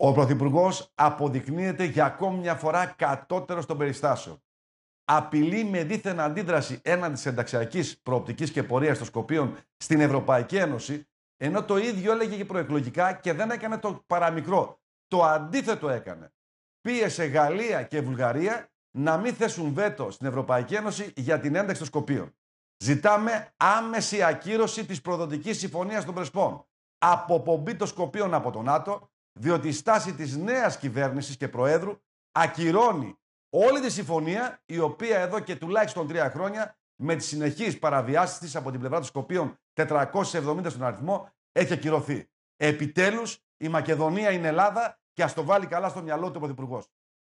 Ο Πρωθυπουργός αποδεικνύεται για ακόμη μια φορά κατώτερος των περιστάσεων. Απειλεί με δίθεν αντίδραση έναντι της ενταξιακής προοπτικής και πορείας των Σκοπίων στην Ευρωπαϊκή Ένωση, ενώ το ίδιο έλεγε και προεκλογικά και δεν έκανε το παραμικρό. Το αντίθετο έκανε. Πίεσε Γαλλία και Βουλγαρία να μην θέσουν βέτο στην Ευρωπαϊκή Ένωση για την ένταξη των Σκοπίων. Ζητάμε άμεση ακύρωση της προδοτικής συμφωνίας των Πρεσπών. Αποπομπή των Σκοπίων από τον ΝΑΤΟ, διότι η στάση της νέας κυβέρνησης και Προέδρου ακυρώνει όλη τη συμφωνία η οποία εδώ και τουλάχιστον τρία χρόνια με τις συνεχείς παραβιάσεις της από την πλευρά των Σκοπίων 470 στον αριθμό έχει ακυρωθεί. Επιτέλους η Μακεδονία είναι Ελλάδα και ας το βάλει καλά στο μυαλό του ο